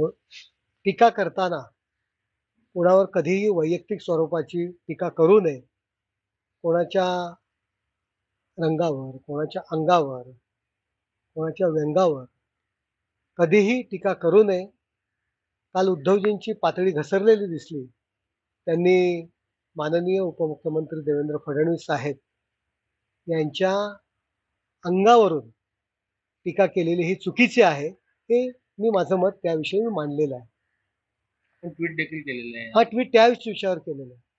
टीका करताना कोणावर कधीही वैयक्तिक स्वरूपाची टीका करू नये कोणाच्या रंगावर कोणाच्या अंगावर कोणाच्या व्यंगावर कधीही टीका करू नये काल उद्धवजींची पातळी घसरलेली दिसली त्यांनी माननीय उपमुख्यमंत्री देवेंद्र फडणवीस साहेब यांच्या अंगावरून टीका केलेली ही चुकीची आहे हे मी माझं मत त्याविषयी मांडलेलं आहे ट्विट देखील केलेलं आहे हा ट्विट त्याच विषयावर केलेलं आहे